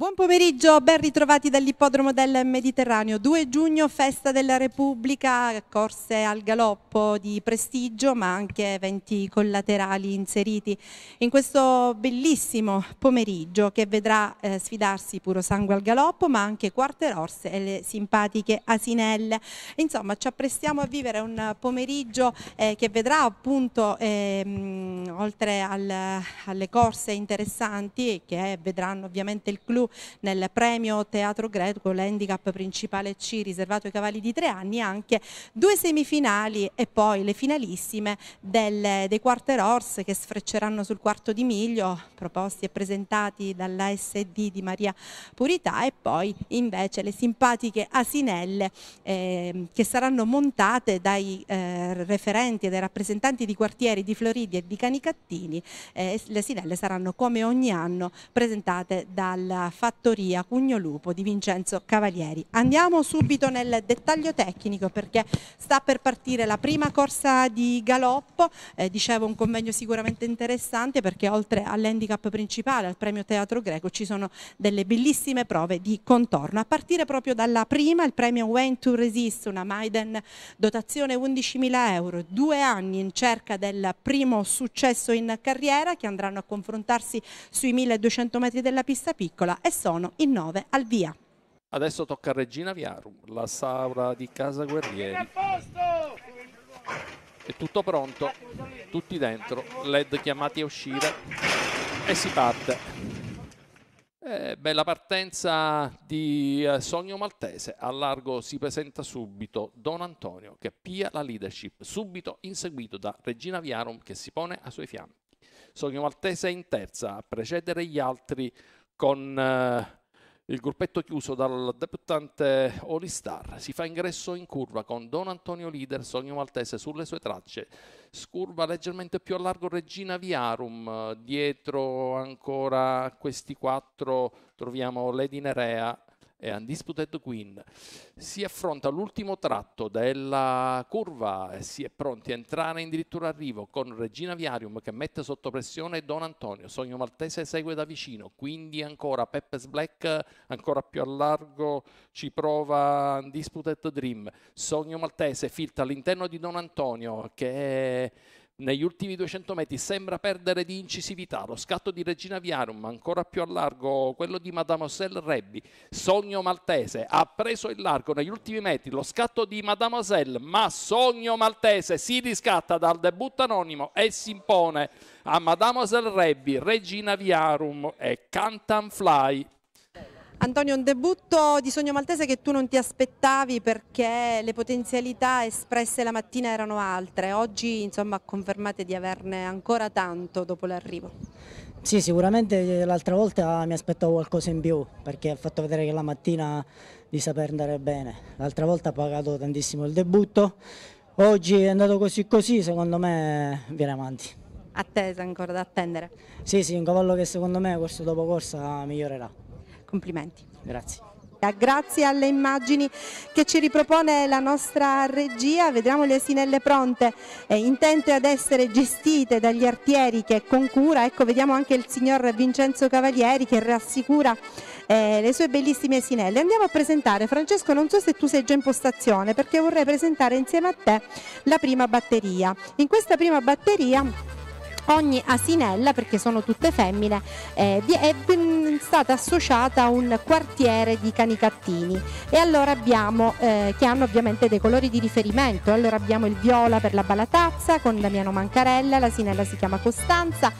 Buon pomeriggio, ben ritrovati dall'ippodromo del Mediterraneo. 2 giugno, festa della Repubblica, corse al galoppo di prestigio ma anche eventi collaterali inseriti in questo bellissimo pomeriggio che vedrà eh, sfidarsi puro sangue al galoppo ma anche quarte rosse e le simpatiche asinelle. Insomma ci apprestiamo a vivere un pomeriggio eh, che vedrà appunto eh, mh, oltre al, alle corse interessanti che vedranno ovviamente il club, nel premio Teatro Greco, l'handicap principale C riservato ai cavalli di tre anni, anche due semifinali e poi le finalissime del, dei quarter horse che sfrecceranno sul quarto di miglio, proposti e presentati dall'ASD di Maria Purità e poi invece le simpatiche asinelle eh, che saranno montate dai eh, referenti e dai rappresentanti di quartieri di Floridi e di Canicattini. Eh, le asinelle saranno come ogni anno presentate dal Fattoria Cugnolupo di Vincenzo Cavalieri. Andiamo subito nel dettaglio tecnico perché sta per partire la prima corsa di galoppo, eh, dicevo un convegno sicuramente interessante perché oltre all'handicap principale, al premio teatro greco, ci sono delle bellissime prove di contorno. A partire proprio dalla prima, il premio Wayne to Resist, una Maiden dotazione 11.000 euro, due anni in cerca del primo successo in carriera che andranno a confrontarsi sui 1200 metri della pista piccola e e sono in nove al via. Adesso tocca a Regina Viarum, la Saura di Casa Guerrieri. È tutto pronto, tutti dentro, LED chiamati a uscire e si parte. Eh, bella partenza di eh, Sogno Maltese, a largo si presenta subito Don Antonio che pia la leadership, subito inseguito da Regina Viarum che si pone ai suoi fianchi. Sogno Maltese in terza, a precedere gli altri con eh, il gruppetto chiuso dal debuttante Olistar. Si fa ingresso in curva con Don Antonio Lider, Sogno Maltese sulle sue tracce. Scurva leggermente più a largo Regina Viarum, dietro ancora questi quattro troviamo Lady Nerea, e undisputed queen. Si affronta l'ultimo tratto della curva e si è pronti a entrare in dirittura arrivo con Regina Viarium che mette sotto pressione Don Antonio. Sogno Maltese segue da vicino, quindi ancora Peppes Black ancora più a largo ci prova undisputed dream. Sogno Maltese filtra all'interno di Don Antonio che È negli ultimi 200 metri sembra perdere di incisività, lo scatto di Regina Viarum, ancora più a largo quello di Mademoiselle Rebbi, Sogno Maltese ha preso il largo negli ultimi metri, lo scatto di Mademoiselle, ma Sogno Maltese si riscatta dal debutto anonimo e si impone a Mademoiselle Rebbi, Regina Viarum e Cantanfly. Antonio, un debutto di Sogno Maltese che tu non ti aspettavi perché le potenzialità espresse la mattina erano altre. Oggi, insomma, confermate di averne ancora tanto dopo l'arrivo. Sì, sicuramente l'altra volta mi aspettavo qualcosa in più perché ha fatto vedere che la mattina di saper andare bene. L'altra volta ha pagato tantissimo il debutto. Oggi è andato così così, secondo me viene avanti. Attesa ancora da attendere. Sì, sì, un cavallo che secondo me corso dopo corsa migliorerà. Complimenti. Grazie. Grazie alle immagini che ci ripropone la nostra regia, vediamo le asinelle pronte, e intente ad essere gestite dagli artieri che con cura, ecco vediamo anche il signor Vincenzo Cavalieri che rassicura eh, le sue bellissime asinelle. Andiamo a presentare, Francesco non so se tu sei già in postazione perché vorrei presentare insieme a te la prima batteria. In questa prima batteria ogni asinella, perché sono tutte femmine, eh, è stata associata a un quartiere di canicattini e allora abbiamo, eh, che hanno ovviamente dei colori di riferimento, allora abbiamo il viola per la balatazza con Damiano Mancarella, l'asinella si chiama Costanza,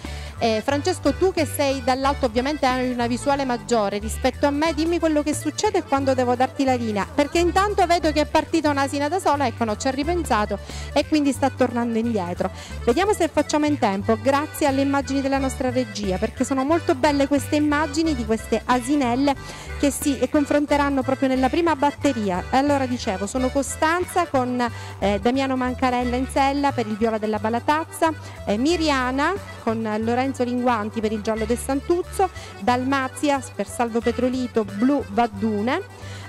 eh, Francesco, tu che sei dall'alto ovviamente hai una visuale maggiore rispetto a me, dimmi quello che succede e quando devo darti la linea, perché intanto vedo che è partita un'asina da sola, ecco non ci ha ripensato e quindi sta tornando indietro. Vediamo se facciamo in tempo, grazie alle immagini della nostra regia, perché sono molto belle queste immagini di queste asinelle che si confronteranno proprio nella prima batteria. Allora dicevo, sono Costanza con eh, Damiano Mancarella in sella per il viola della Balatazza, eh, Miriana con Lorenzo Linguanti per il giallo del Santuzzo, Dalmazia per Salvo Petrolito, Blu Vaddune,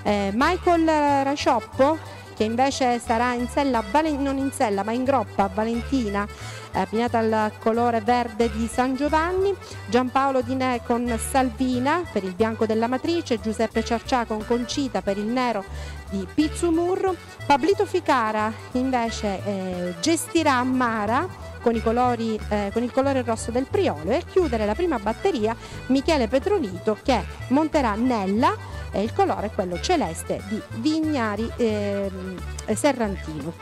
eh, Michael Racioppo che invece sarà in sella, non in sella ma in groppa, Valentina abbinata eh, al colore verde di San Giovanni, Giampaolo Dinè con Salvina per il bianco della matrice, Giuseppe Ciarcià con Concita per il nero di Pizzumurro, Pablito Ficara invece eh, gestirà Mara con, colori, eh, con, il colore rosso del Priolo e a chiudere la prima batteria Michele Petrolito che monterà Nella e il colore è quello celeste di Vignari eh, Serrantino.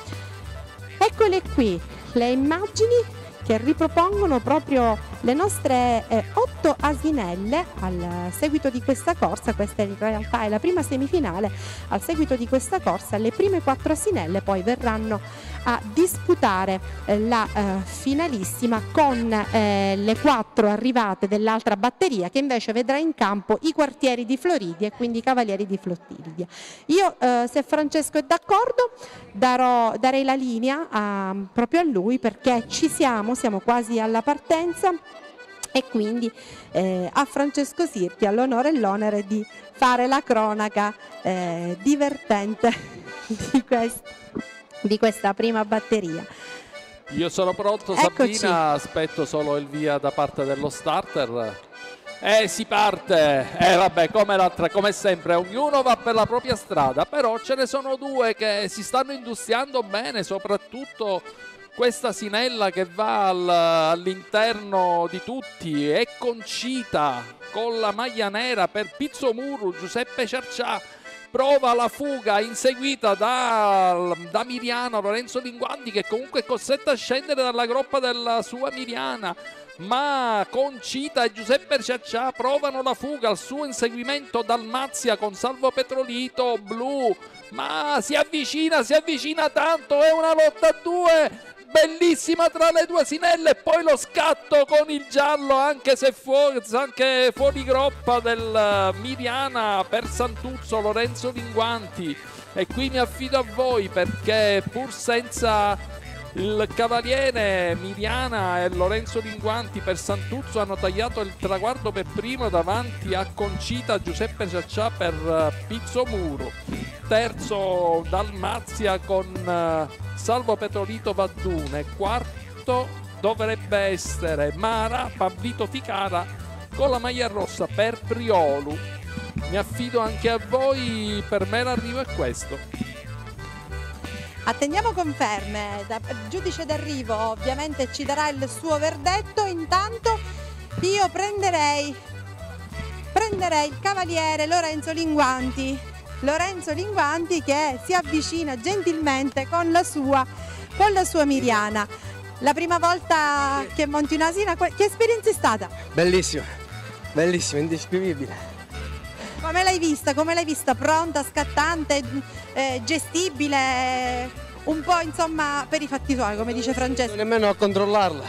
Eccole qui le immagini che ripropongono proprio le nostre eh, otto asinelle al seguito di questa corsa, questa in realtà è la prima semifinale, al seguito di questa corsa le prime quattro asinelle poi verranno a disputare eh, la eh, finalissima con eh, le quattro arrivate dell'altra batteria che invece vedrà in campo i quartieri di Floridia e quindi i cavalieri di Flottiglia. Io eh, se Francesco è d'accordo darò, darei la linea a, proprio a lui perché ci siamo siamo quasi alla partenza e quindi eh, a Francesco ha l'onore e l'onere di fare la cronaca eh, divertente di, quest di questa prima batteria. Io sono pronto Eccoci. Sabina, aspetto solo il via da parte dello starter. E eh, si parte, e eh, vabbè come, come sempre ognuno va per la propria strada, però ce ne sono due che si stanno industriando bene, soprattutto questa Sinella che va all'interno di tutti è concita con la maglia nera per Pizzomuru Giuseppe Cercià prova la fuga inseguita da, da, Miriana Lorenzo Linguandi che comunque è costretta a scendere dalla groppa della sua Miriana ma Concita e Giuseppe Cercià provano la fuga al suo inseguimento Dalmazia con Salvo Petrolito blu ma si avvicina, si avvicina tanto, è una lotta a due bellissima tra le due sinelle e poi lo scatto con il giallo anche se fuori, anche fuori groppa del eh, Miriana per Santuzzo Lorenzo Linguanti e qui mi affido a voi perché pur senza il cavaliere Miriana e Lorenzo Linguanti per Santuzzo hanno tagliato il traguardo per primo davanti a Concita Giuseppe Ciaccià per eh, Pizzomuro. Terzo Dalmazia con eh, Salvo Petrolito Vaddune, quarto dovrebbe essere Mara Pavlito Ficara con la maglia rossa per Priolu. Mi affido anche a voi, per me l'arrivo è questo. Attendiamo conferme, da, giudice d'arrivo ovviamente ci darà il suo verdetto, intanto io prenderei, prenderei il cavaliere Lorenzo Linguanti Lorenzo Linguanti che si avvicina gentilmente con la sua, con la sua Miriana. La prima volta che monti un'asina, che esperienza è stata? Bellissima, bellissima, indescrivibile. Come l'hai vista? Come l'hai vista? Pronta, scattante, eh, gestibile, un po' insomma per i fatti suoi, come dice Francesco. Non nemmeno a controllarla,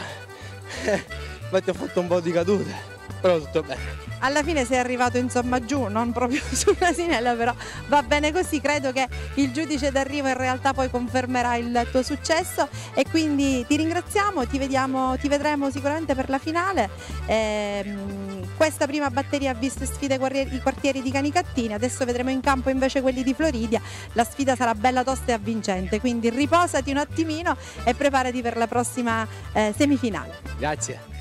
ma ti ho fatto un po' di cadute però tutto bene. Alla fine sei arrivato insomma giù, non proprio sull'asinella, però va bene così. Credo che il giudice d'arrivo in realtà poi confermerà il tuo successo e quindi ti ringraziamo, ti, vediamo, ti vedremo sicuramente per la finale. Ehm, questa prima batteria ha visto sfide i quartieri di Canicattini, adesso vedremo in campo invece quelli di Floridia. La sfida sarà bella tosta e avvincente, quindi riposati un attimino e preparati per la prossima eh, semifinale. Grazie.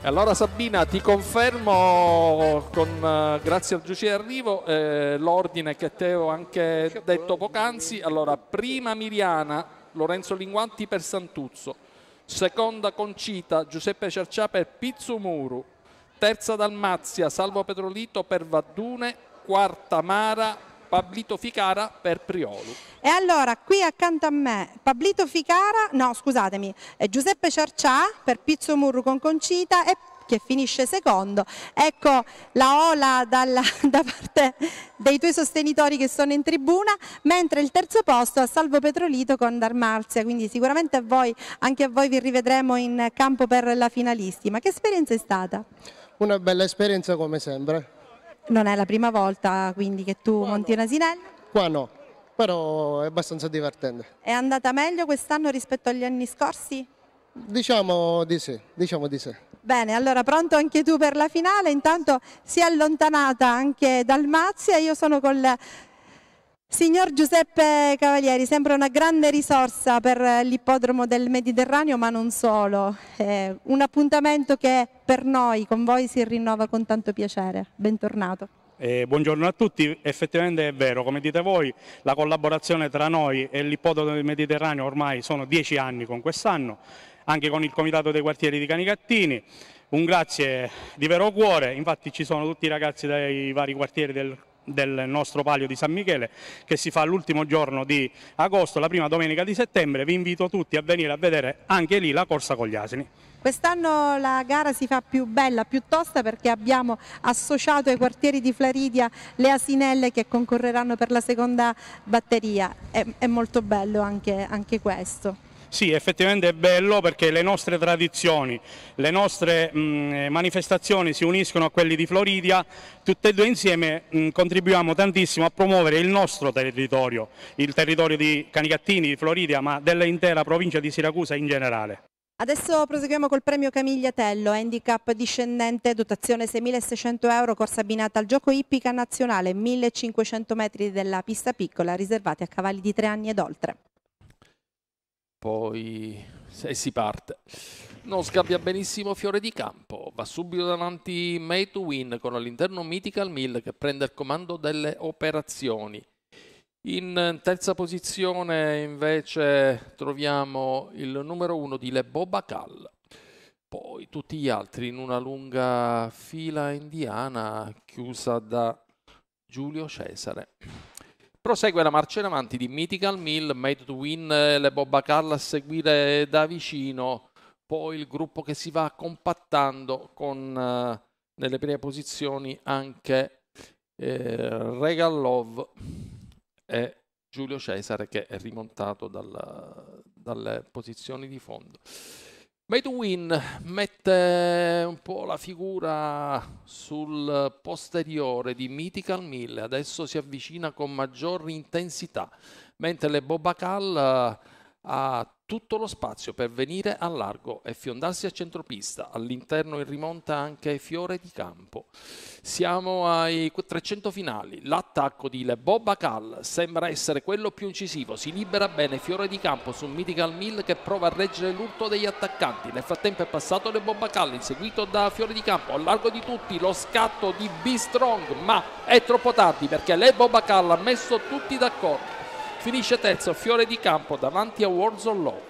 E Allora Sabina ti confermo con, eh, grazie al giudice arrivo eh, l'ordine che te ho anche detto poc'anzi. Allora prima Miriana, Lorenzo Linguanti per Santuzzo, seconda Concita, Giuseppe Cercià per Pizzumuru, terza Dalmazia, Salvo Petrolito per Vaddune, quarta Mara Pablito Ficara per Priolo. E allora qui accanto a me Pablito Ficara, no scusatemi, Giuseppe Ciarcià per Pizzo Murru con Concita e che finisce secondo. Ecco la ola dalla, da parte dei tuoi sostenitori che sono in tribuna, mentre il terzo posto a Salvo Petrolito con Darmarzia, quindi sicuramente a voi, anche a voi vi rivedremo in campo per la finalisti. Ma che esperienza è stata? Una bella esperienza come sempre. Non è la prima volta quindi che tu Qua monti no. un asinello? Qua no, però è abbastanza divertente. È andata meglio quest'anno rispetto agli anni scorsi? Diciamo di sì, diciamo di sì. Bene, allora pronto anche tu per la finale, intanto si è allontanata anche Dalmazia, io sono col Signor Giuseppe Cavalieri, sembra una grande risorsa per eh, l'ippodromo del Mediterraneo, ma non solo. È un appuntamento che per noi, con voi, si rinnova con tanto piacere. Bentornato. Eh, buongiorno a tutti, effettivamente è vero, come dite voi, la collaborazione tra noi e l'ippodromo del Mediterraneo ormai sono dieci anni con quest'anno, anche con il comitato dei quartieri di Canicattini un grazie di vero cuore, infatti ci sono tutti i ragazzi dai vari quartieri del del nostro palio di San Michele che si fa l'ultimo giorno di agosto, la prima domenica di settembre. Vi invito tutti a venire a vedere anche lì la corsa con gli asini. Quest'anno la gara si fa più bella, più tosta perché abbiamo associato ai quartieri di Floridia le asinelle che concorreranno per la seconda batteria. È, è molto bello anche, anche questo. Sì, effettivamente è bello perché le nostre tradizioni, le nostre mh, manifestazioni si uniscono a quelle di Floridia, tutte e due insieme mh, contribuiamo tantissimo a promuovere il nostro territorio, il territorio di Canicattini, di Floridia, ma dell'intera provincia di Siracusa in generale. Adesso proseguiamo col premio Camigliatello, handicap discendente, dotazione 6.600 euro, corsa abbinata al gioco ippica nazionale, 1.500 metri della pista piccola, riservati a cavalli di 3 anni ed oltre poi e si parte. Non sgabbia benissimo Fiore di Campo, va subito davanti May to Win con all'interno Mythical Mill che prende il comando delle operazioni. In terza posizione invece troviamo il numero uno di Le Bobacal. Poi tutti gli altri in una lunga fila indiana chiusa da Giulio Cesare. Prosegue la marcia in avanti di Mythical Mill, Made to Win, eh, le Bobba Carl a seguire da vicino, poi il gruppo che si va compattando con eh, nelle prime posizioni anche eh, Love e Giulio Cesare che è rimontato dalla, dalle posizioni di fondo. Made to Win mette un po' la figura sul posteriore di Mythical 1000, adesso si avvicina con maggior intensità, mentre le Bobacal ha tutto lo spazio per venire a largo e fiondarsi a centropista, all'interno in rimonta anche Fiore di Campo. Siamo ai 300 finali, l'attacco di Le Bobacal sembra essere quello più incisivo, si libera bene Fiore di Campo su un Mythical Mill che prova a reggere l'urto degli attaccanti, nel frattempo è passato Le Bobacal inseguito da Fiore di Campo, a largo di tutti lo scatto di B-Strong, ma è troppo tardi perché Le Bobacal ha messo tutti d'accordo finisce terzo fiore di campo davanti a of Love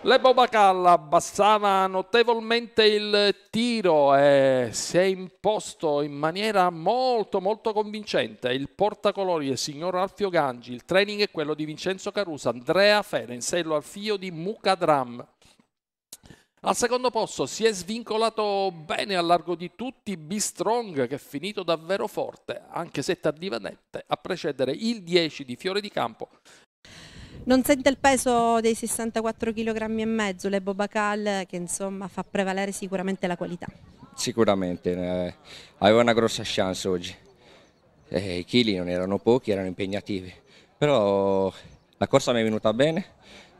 Lebo Bacalla abbassava notevolmente il tiro e si è imposto in maniera molto molto convincente il portacolori del signor Alfio Gangi, il training è quello di Vincenzo Caruso, Andrea Ferenzello al fio di Mucadram. Al secondo posto si è svincolato bene al largo di tutti Bistrong che è finito davvero forte, anche se tardivamente, a precedere il 10 di Fiore di Campo non sente il peso dei 64 kg e mezzo Lebo Bacal che insomma fa prevalere sicuramente la qualità. Sicuramente, eh, aveva una grossa chance oggi. Eh, I chili non erano pochi, erano impegnativi, però la corsa mi è venuta bene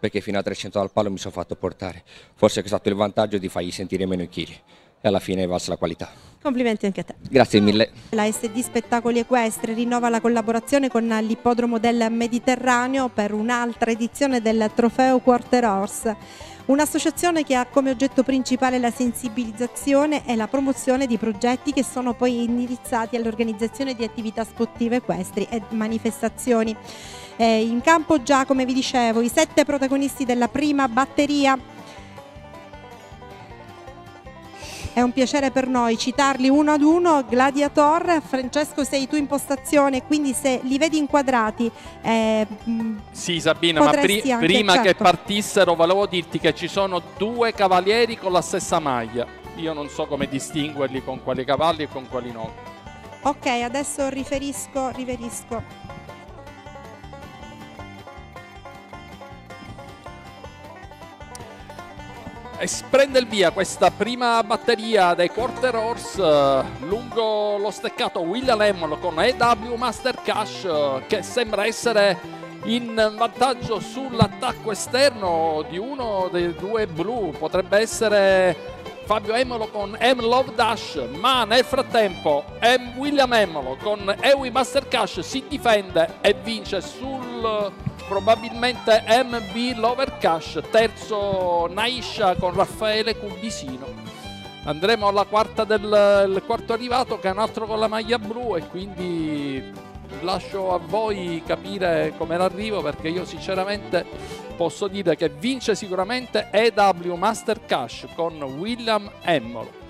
perché fino a 300 dal palo mi sono fatto portare. Forse è stato il vantaggio di fargli sentire meno i chili e alla fine è valsa la qualità. Complimenti anche a te. Grazie mille. La SD Spettacoli Equestri rinnova la collaborazione con l'Ippodromo del Mediterraneo per un'altra edizione del Trofeo Quarter Horse. Un'associazione che ha come oggetto principale la sensibilizzazione e la promozione di progetti che sono poi indirizzati all'organizzazione di attività sportive equestri e manifestazioni. Eh, in campo già, come vi dicevo, i sette protagonisti della prima batteria. È un piacere per noi citarli uno ad uno, Gladiator, Francesco sei tu in postazione, quindi se li vedi inquadrati... Eh, mm, sì Sabina, ma pri anche, prima certo. che partissero volevo dirti che ci sono due cavalieri con la stessa maglia, io non so come distinguerli con quali cavalli e con quali no. Ok, adesso riferisco, riferisco. e prende il via questa prima batteria dei Quarter Horse eh, lungo lo steccato William Lemon con EW Master Cash eh, che sembra essere in vantaggio sull'attacco esterno di uno dei due blu potrebbe essere Fabio Emolo con M Love Dash ma nel frattempo M William Emolo con Ewi Master Cash si difende e vince sul probabilmente MB Lover Cash, terzo Naisha con Raffaele Cubisino. Andremo alla quarta del quarto arrivato che è un altro con la maglia blu e quindi lascio a voi capire come l'arrivo perché io sinceramente posso dire che vince sicuramente EW Master Cash con William Emmolo.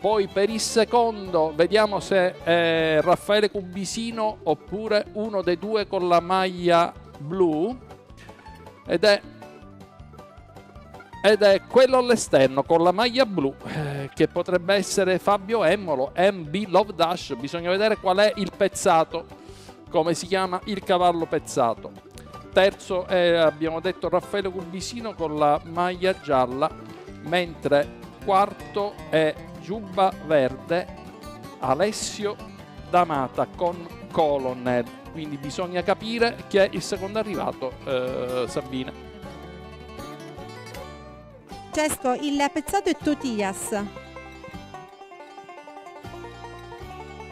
Poi per il secondo vediamo se è Raffaele Cubisino oppure uno dei due con la maglia blu ed è, ed è quello all'esterno con la maglia blu eh, che potrebbe essere Fabio Emmolo MB Love Dash bisogna vedere qual è il pezzato come si chiama il cavallo pezzato terzo è eh, abbiamo detto Raffaele Cubisino con la maglia gialla mentre quarto è Giubba Verde Alessio D'Amata con Colonel quindi bisogna capire chi è il secondo arrivato, eh, Sabina. Francesco, il pezzato è Totias.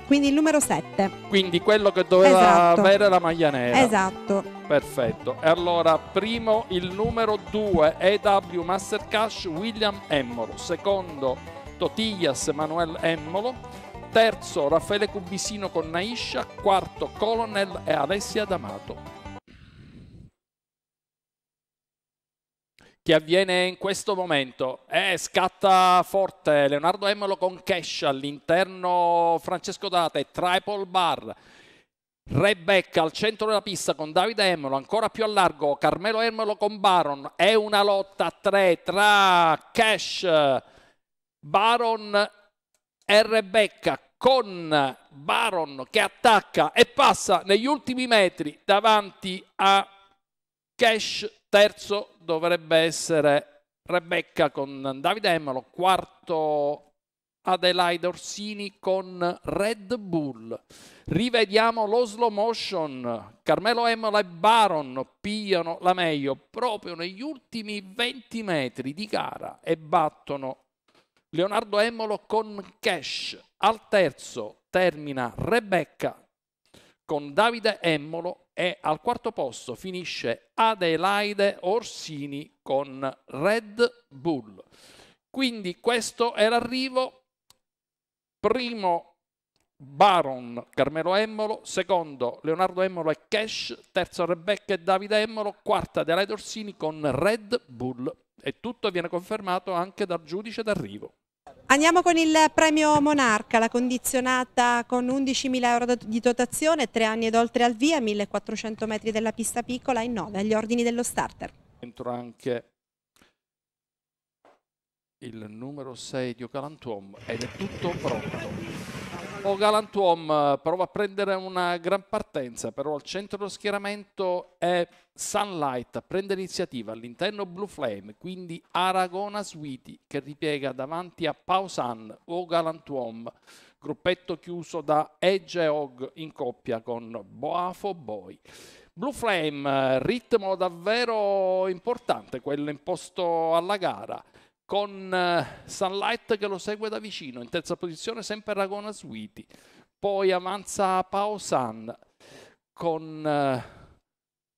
Quindi il numero 7. Quindi quello che doveva esatto. avere la maglia nera. Esatto. Perfetto. E allora, primo il numero 2, EW Master Cash William Emmolo. Secondo, Totillas Manuel Emmolo terzo Raffaele Cubisino con Naisha, quarto Colonel e Alessia D'Amato. che avviene in questo momento. Eh, scatta forte Leonardo Emolo con Cash all'interno Francesco Date, triple bar. Rebecca al centro della pista con Davide Emolo, ancora più a largo, Carmelo Emolo con Baron, è una lotta a tre tra Cash, Baron e Rebecca con Baron che attacca e passa negli ultimi metri davanti a Cash terzo dovrebbe essere Rebecca con Davide Emolo quarto Adelaide Orsini con Red Bull rivediamo lo slow motion Carmelo Emolo e Baron pigliano la meglio proprio negli ultimi 20 metri di gara e battono Leonardo Emolo con Cash. Al terzo termina Rebecca con Davide Emolo e al quarto posto finisce Adelaide Orsini con Red Bull. Quindi questo è l'arrivo. Primo Baron Carmelo Emmolo, secondo Leonardo Emmolo e Cash, terzo Rebecca e Davide Emmolo, quarta Adelaide Orsini con Red Bull. E tutto viene confermato anche dal giudice d'arrivo. Andiamo con il premio Monarca, la condizionata con 11.000 euro di dotazione, tre anni ed oltre al via, 1.400 metri della pista piccola in 9 agli ordini dello starter. Entro anche il numero 6 di Ocalantuom ed è tutto pronto. Ocalantuom prova a prendere una gran partenza, però al centro dello schieramento è Sunlight prende iniziativa all'interno Blue Flame, quindi Aragona Sweetie che ripiega davanti a Pausan o Galantuom, gruppetto chiuso da Edge e Hog in coppia con Boafo Boy. Blue Flame, ritmo davvero importante quello imposto alla gara con eh, Sunlight che lo segue da vicino, in terza posizione sempre Aragona Sweetie, poi avanza Pausan con eh,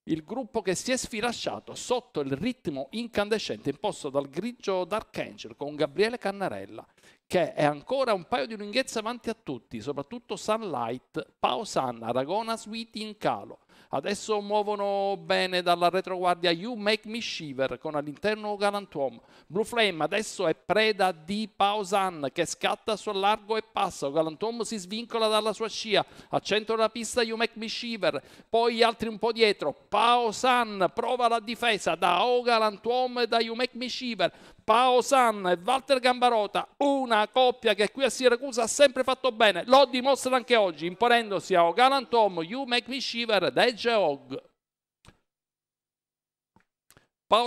il gruppo che si è sfilacciato sotto il ritmo incandescente imposto dal grigio Dark Angel con Gabriele Cannarella, che è ancora un paio di lunghezze avanti a tutti, soprattutto Sunlight, Pao San, Aragona Sweet in calo, Adesso muovono bene dalla retroguardia You Make Me Shiver con all'interno Galantuomo. Blue Flame adesso è preda di Pausan che scatta sul largo e passa. Galantuomo si svincola dalla sua scia, a centro della pista You Make Me Shiver, poi altri un po' dietro. Pausan prova la difesa da O Galantuomo e da You Make Me Shiver. Pao San e Walter Gambarota, una coppia che qui a Siracusa ha sempre fatto bene, lo dimostra anche oggi, imponendosi a O'Galan Tom, You Make Me Shiver, Deje Og.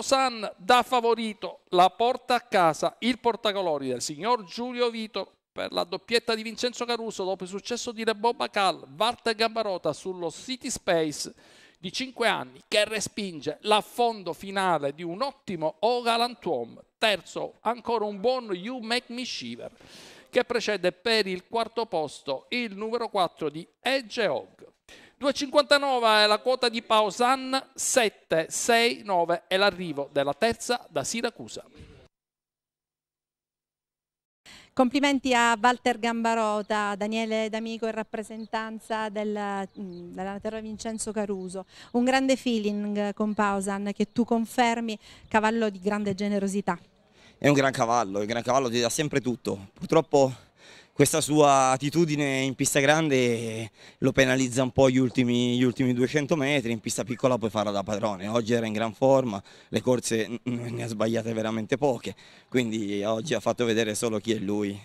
San da favorito, la porta a casa il portacolori del signor Giulio Vito per la doppietta di Vincenzo Caruso dopo il successo di Reboba Cal, Walter Gambarota sullo City Space di 5 anni che respinge l'affondo finale di un ottimo O Galantuom, terzo ancora un buon You Make Me Shiver, che precede per il quarto posto il numero 4 di Edge Hog. 2,59 è la quota di Pausan, 7,69 è l'arrivo della terza da Siracusa. Complimenti a Walter Gambarota, Daniele D'Amico in rappresentanza del, mm, della terra Vincenzo Caruso. Un grande feeling eh, con Pausan che tu confermi, cavallo di grande generosità. È un gran cavallo, il gran cavallo ti dà sempre tutto. Purtroppo questa sua attitudine in pista grande lo penalizza un po' gli ultimi, gli ultimi, 200 metri, in pista piccola puoi farla da padrone, oggi era in gran forma, le corse ne ha sbagliate veramente poche, quindi oggi ha fatto vedere solo chi è lui.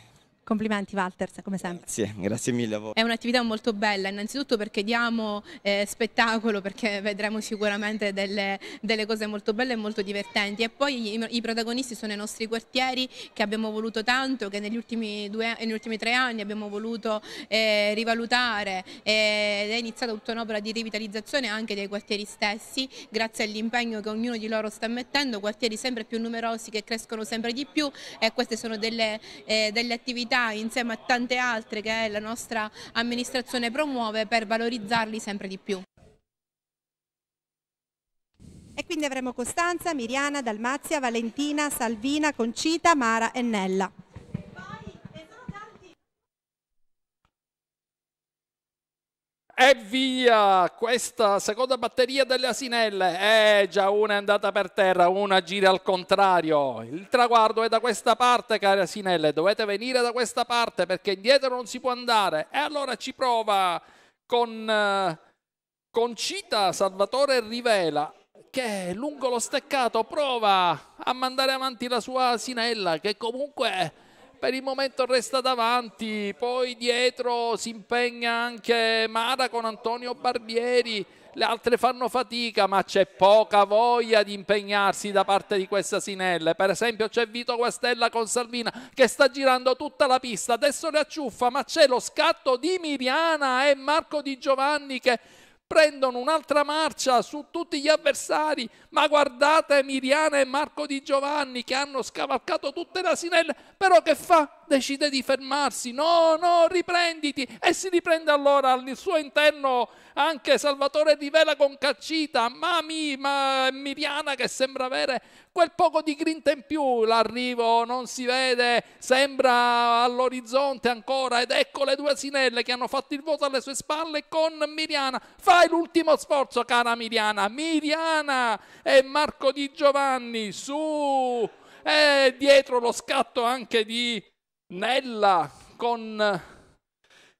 Complimenti Walters, come sempre. Grazie, grazie mille a voi. È un'attività molto bella, innanzitutto perché diamo eh, spettacolo, perché vedremo sicuramente delle, delle, cose molto belle e molto divertenti. E poi i, i, protagonisti sono i nostri quartieri che abbiamo voluto tanto, che negli ultimi, due, eh, negli ultimi tre anni abbiamo voluto eh, rivalutare ed è iniziata tutta un'opera di rivitalizzazione anche dei quartieri stessi, grazie all'impegno che ognuno di loro sta mettendo, quartieri sempre più numerosi che crescono sempre di più e queste sono delle, eh, delle attività attività insieme a tante altre che la nostra amministrazione promuove per valorizzarli sempre di più. E quindi avremo Costanza, Miriana, Dalmazia, Valentina, Salvina, Concita, Mara e Nella. E via questa seconda batteria delle asinelle. Eh, già una è andata per terra, una gira al contrario. Il traguardo è da questa parte, cari asinelle. Dovete venire da questa parte perché indietro non si può andare. E allora ci prova con eh, Concita Salvatore Rivela che lungo lo steccato prova a mandare avanti la sua asinella che comunque per il momento resta davanti, poi dietro si impegna anche Mara con Antonio Barbieri, le altre fanno fatica ma c'è poca voglia di impegnarsi da parte di questa Sinelle, per esempio c'è Vito Guastella con Salvina che sta girando tutta la pista, adesso le acciuffa ma c'è lo scatto di Miriana e Marco Di Giovanni che prendono un'altra marcia su tutti gli avversari, ma guardate Miriana e Marco di Giovanni che hanno scavalcato tutte le asinelle, però che fa? decide di fermarsi, no, no, riprenditi e si riprende allora al suo interno anche Salvatore Rivela con Caccita, Mami, ma Miriana che sembra avere quel poco di grinta in più, l'arrivo non si vede, sembra all'orizzonte ancora ed ecco le due asinelle che hanno fatto il vuoto alle sue spalle con Miriana, fai l'ultimo sforzo cara Miriana, Miriana e Marco Di Giovanni, su! E dietro lo scatto anche di nella con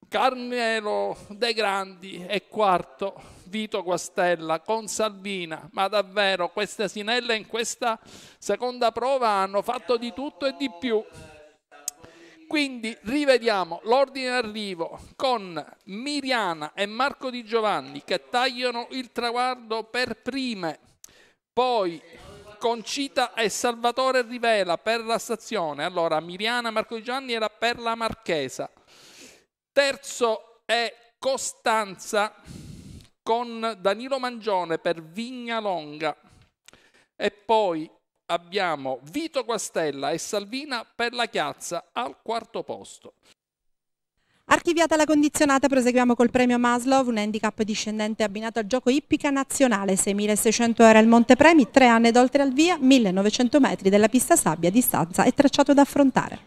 Carmelo De Grandi e quarto Vito Guastella con Salvina, ma davvero queste asinelle in questa seconda prova hanno fatto di tutto e di più. Quindi rivediamo l'ordine d'arrivo con Miriana e Marco Di Giovanni che tagliano il traguardo per prime, poi Concita e Salvatore Rivela per la stazione. Allora Miriana Marco Gianni era per la Marchesa. Terzo è Costanza con Danilo Mangione per Vignalonga. E poi abbiamo Vito Guastella e Salvina per la Chiazza al quarto posto. Archiviata la condizionata, proseguiamo col premio Maslov, un handicap discendente abbinato al gioco ippica nazionale, 6.600 euro al Montepremi, tre anni ed oltre al via, 1.900 metri della pista sabbia, distanza e tracciato da affrontare.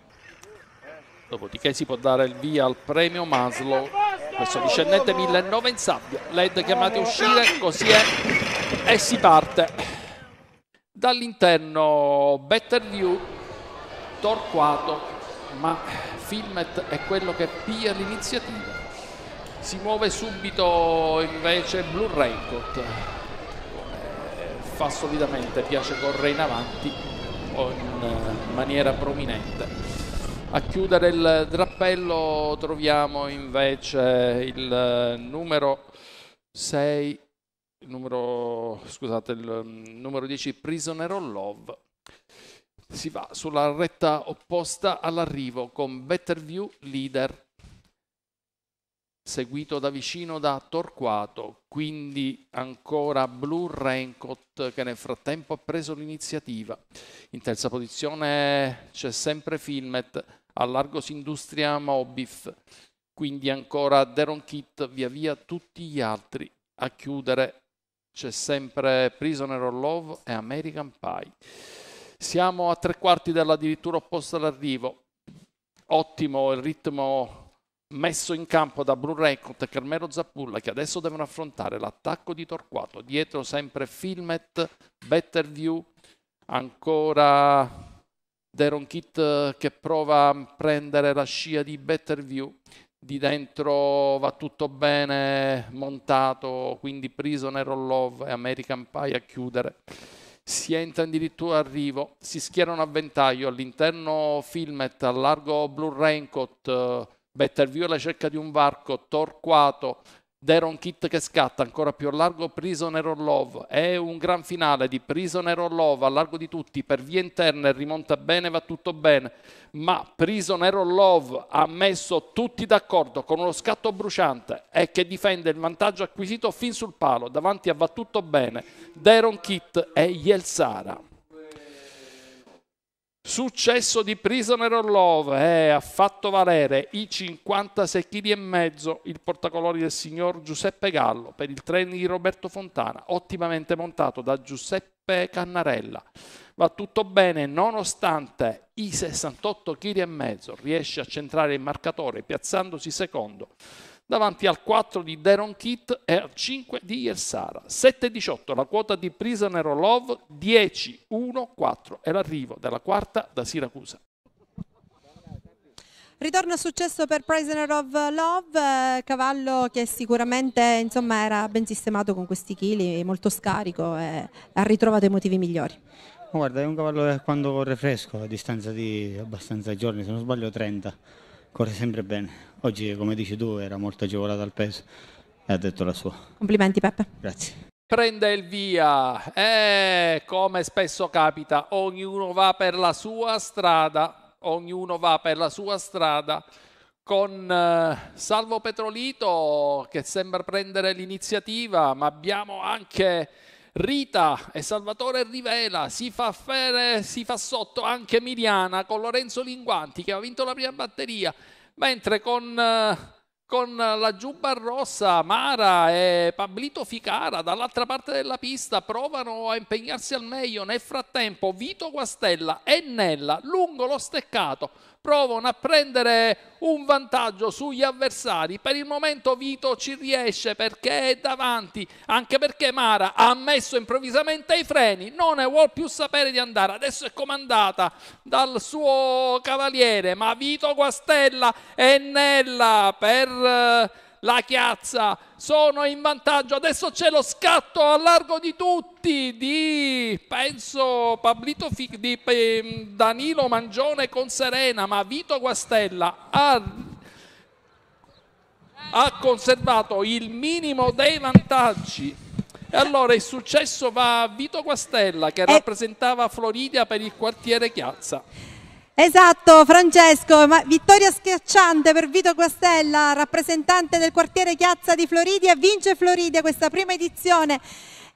Dopodiché si può dare il via al premio Maslow, questo discendente 1.900 in sabbia, led chiamate a uscire, così è e si parte. Dall'interno Better View, Torquato, ma Filmet è quello che pia l'iniziativa si muove subito invece Blue Raincoat eh, fa solidamente piace correre in avanti in eh, maniera prominente a chiudere il drappello troviamo invece il eh, numero 6 numero, scusate, il mm, numero 10 Prisoner of Love si va sulla retta opposta all'arrivo con Better View leader seguito da vicino da Torquato, quindi ancora Blue Raincoat che nel frattempo ha preso l'iniziativa. In terza posizione c'è sempre Filmet, a Largos Industria Mobif, quindi ancora Deron Kit, via via tutti gli altri. A chiudere c'è sempre Prisoner of Love e American Pie. Siamo a tre quarti dell'addirittura opposta all'arrivo. Ottimo il ritmo messo in campo da Blue Record e Carmelo Zappulla che adesso devono affrontare l'attacco di Torquato. Dietro sempre Filmet, Betterview, ancora Deron Kit che prova a prendere la scia di Betterview. Di dentro va tutto bene montato, quindi Prisoner of Love e American Pie a chiudere si entra addirittura arrivo, si schierano a ventaglio all'interno Filmet, al largo Blue Raincoat, eh, view alla cerca di un varco, Torquato, Deron Kit che scatta ancora più a largo Prisoner of Love è un gran finale di Prisoner of Love a largo di tutti per vie interne rimonta bene va tutto bene ma Prisoner of Love ha messo tutti d'accordo con uno scatto bruciante e che difende il vantaggio acquisito fin sul palo davanti a va tutto bene Deron Kit e Yelsara Successo di Prisoner of Love eh, ha fatto valere i 56 kg e mezzo il portacolori del signor Giuseppe Gallo per il treno di Roberto Fontana, ottimamente montato da Giuseppe Cannarella. Va tutto bene nonostante i 68 kg e mezzo, riesce a centrare il marcatore piazzandosi secondo davanti al 4 di Deron Kit e al 5 di Yersara. 7-18 la quota di Prisoner Love, 10-1-4 è l'arrivo della quarta da Siracusa. Ritorno a successo per Prisoner of Love, eh, cavallo che sicuramente insomma, era ben sistemato con questi chili, molto scarico e ha ritrovato i motivi migliori. Guarda, è un cavallo che quando corre fresco, a distanza di abbastanza giorni, se non sbaglio 30 corre sempre bene. Oggi, come dici tu, era molto agevolata al peso e ha detto la sua. Complimenti Peppe. Grazie prende il via. e eh, come spesso capita, ognuno va per la sua strada, ognuno va per la sua strada. Con eh, Salvo Petrolito che sembra prendere l'iniziativa, ma abbiamo anche Rita e Salvatore Rivela, si fa, fere, si fa sotto anche Miriana con Lorenzo Linguanti che ha vinto la prima batteria, mentre con, eh, con la giubba rossa Mara e Pablito Ficara dall'altra parte della pista provano a impegnarsi al meglio. Nel frattempo Vito Guastella e Nella lungo lo steccato provano a prendere un vantaggio sugli avversari. Per il momento Vito ci riesce perché è davanti, anche perché Mara ha messo improvvisamente i freni, non ne vuol più sapere di andare. Adesso è comandata dal suo cavaliere, ma Vito Guastella è nella per eh, la chiazza, sono in vantaggio. Adesso c'è lo scatto a largo di tutti di penso Pablito Fic- di ehm, Danilo Mangione con Serena, ma Vito Guastella ha, ha conservato il minimo dei vantaggi. E allora il successo va a Vito Guastella che eh. rappresentava Floridia per il quartiere Chiazza. Esatto, Francesco, ma vittoria schiacciante per Vito Guastella, rappresentante del quartiere Chiazza di Floridia, vince Floridia questa prima edizione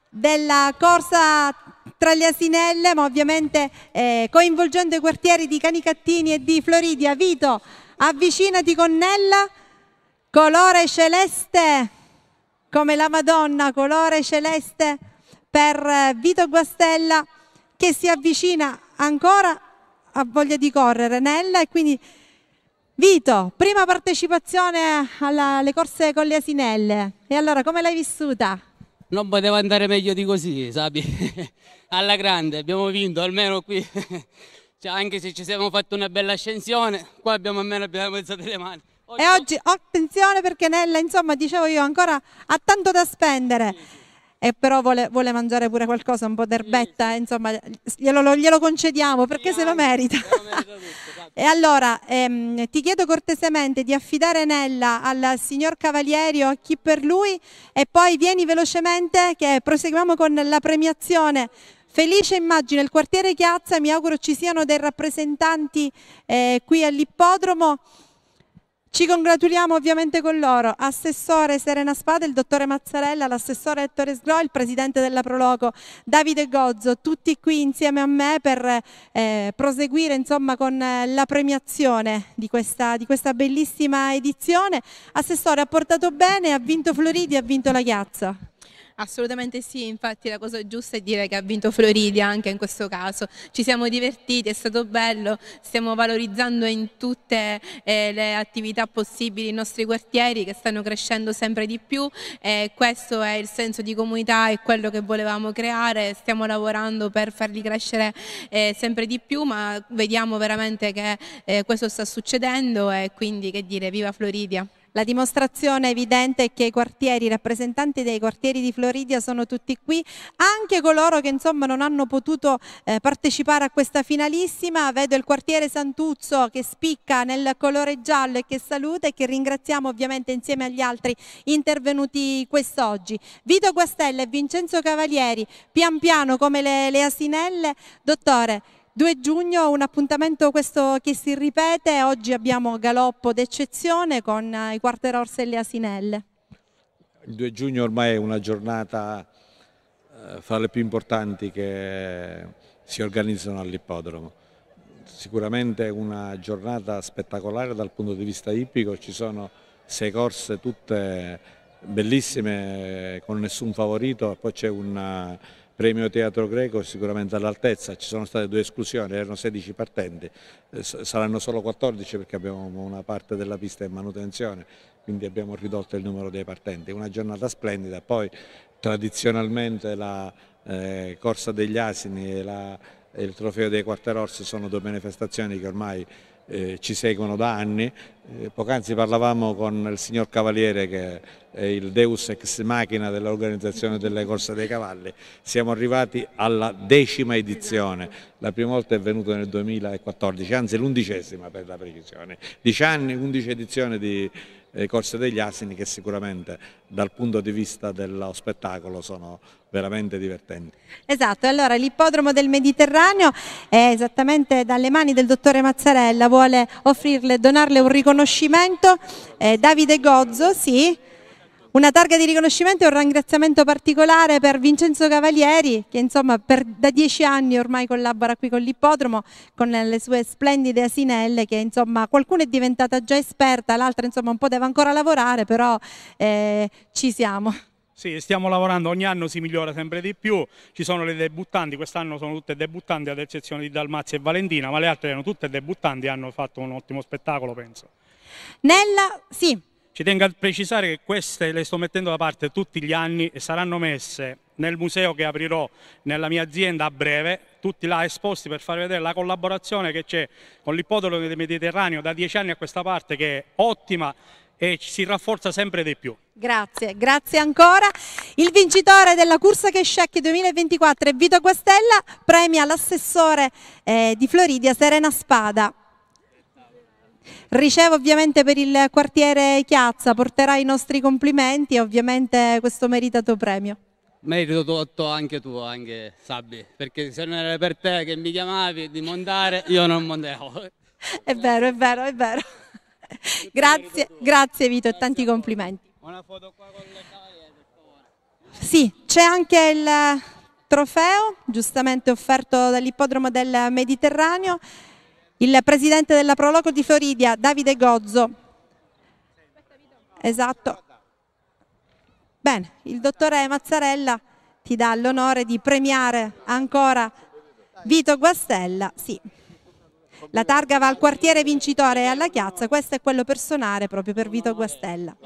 della corsa tra le asinelle, ma ovviamente eh, coinvolgendo i quartieri di Canicattini e di Floridia. Vito, avvicinati con Nella, colore celeste come la Madonna, colore celeste per eh, Vito Guastella che si avvicina ancora ha voglia di correre, Nella, e quindi Vito, prima partecipazione alla, alle corse con le asinelle. E allora, come l'hai vissuta? Non poteva andare meglio di così, sappi. Alla grande, abbiamo vinto, almeno qui. Cioè, anche se ci siamo fatti una bella ascensione, qua abbiamo almeno abbiamo alzato le mani. Oggi... E oggi, attenzione perché Nella, insomma, dicevo io, ancora ha tanto da spendere. Sì, sì e però vuole, vuole mangiare pure qualcosa, un po' d'erbetta, insomma glielo, glielo concediamo perché se lo merita. Esatto. e allora ehm, ti chiedo cortesemente di affidare Nella al signor Cavalieri o a chi per lui e poi vieni velocemente che proseguiamo con la premiazione. Felice immagine, il quartiere Chiazza, mi auguro ci siano dei rappresentanti eh, qui all'ippodromo. Ci congratuliamo ovviamente con loro, assessore Serena Spada, il dottore Mazzarella, l'assessore Ettore Sgro, il presidente della Proloco Davide Gozzo, tutti qui insieme a me per eh, proseguire insomma, con eh, la premiazione di questa, di questa, bellissima edizione. Assessore ha portato bene, ha vinto Floridi, ha vinto la Ghiazza. Assolutamente sì, infatti la cosa giusta è dire che ha vinto Floridia anche in questo caso. Ci siamo divertiti, è stato bello, stiamo valorizzando in tutte eh, le attività possibili i nostri quartieri che stanno crescendo sempre di più e questo è il senso di comunità e quello che volevamo creare, stiamo lavorando per farli crescere eh, sempre di più ma vediamo veramente che eh, questo sta succedendo e quindi che dire, viva Floridia! La dimostrazione evidente è che i quartieri, i rappresentanti dei quartieri di Floridia sono tutti qui, anche coloro che insomma non hanno potuto eh, partecipare a questa finalissima. Vedo il quartiere Santuzzo che spicca nel colore giallo e che saluta e che ringraziamo ovviamente insieme agli altri intervenuti quest'oggi. Vito Guastella e Vincenzo Cavalieri, pian piano come le, le asinelle, dottore, 2 giugno, un appuntamento questo che si ripete, oggi abbiamo galoppo d'eccezione con eh, i quarter horse e le asinelle. Il 2 giugno ormai è una giornata eh, fra le più importanti che si organizzano all'ippodromo. Sicuramente una giornata spettacolare dal punto di vista ippico, ci sono sei corse tutte bellissime con nessun favorito poi c'è una premio Teatro Greco sicuramente all'altezza, ci sono state due esclusioni, erano 16 partenti, eh, saranno solo 14 perché abbiamo una parte della pista in manutenzione, quindi abbiamo ridotto il numero dei partenti, una giornata splendida, poi tradizionalmente la eh, Corsa degli Asini e la, il Trofeo dei quarter orsi sono due manifestazioni che ormai eh, ci seguono da anni. Eh, poc'anzi parlavamo con il signor Cavaliere che è il deus ex machina dell'organizzazione delle corse dei cavalli. Siamo arrivati alla decima edizione, la prima volta è venuta nel 2014, anzi l'undicesima per la precisione. Dieci anni, undici edizioni di eh, corse degli asini che sicuramente dal punto di vista dello spettacolo sono veramente divertenti. Esatto, allora l'ippodromo del Mediterraneo è esattamente dalle mani del dottore Mazzarella, vuole offrirle, donarle un riconoscimento. Eh, Davide Gozzo, sì, una targa di riconoscimento e un ringraziamento particolare per Vincenzo Cavalieri, che insomma per, da dieci anni ormai collabora qui con l'Ippodromo, con le sue splendide asinelle, che insomma qualcuna è diventata già esperta, l'altra insomma un po' deve ancora lavorare, però eh, ci siamo. Sì, stiamo lavorando, ogni anno si migliora sempre di più, ci sono le debuttanti, quest'anno sono tutte debuttanti ad eccezione di Dalmazia e Valentina, ma le altre erano tutte debuttanti e hanno fatto un ottimo spettacolo penso. Nella, sì, ci tengo a precisare che queste le sto mettendo da parte tutti gli anni e saranno messe nel museo che aprirò nella mia azienda a breve, tutti là esposti per far vedere la collaborazione che c'è con l'ippodromo del Mediterraneo da dieci anni a questa parte che è ottima e si rafforza sempre di più. Grazie, grazie ancora. Il vincitore della Cursa Cashecchi 2024 è Vito Guastella, premia l'assessore eh, di Floridia Serena Spada. Ricevo ovviamente per il quartiere Chiazza, porterai i nostri complimenti e ovviamente questo meritato premio. Merito tutto anche tu, anche Sabbi, perché se non era per te che mi chiamavi di montare, io non montevo. È vero, è vero, è vero. grazie, grazie Vito e tanti complimenti. Una foto qua con le taglie, per favore. Sì, c'è anche il trofeo, giustamente offerto dall'ippodromo del Mediterraneo il presidente della Proloco di Floridia, Davide Gozzo. Esatto. Bene, il dottore Mazzarella ti dà l'onore di premiare ancora Vito Guastella. Sì. La targa va al quartiere vincitore e alla chiazza, questo è quello personale proprio per Vito Guastella.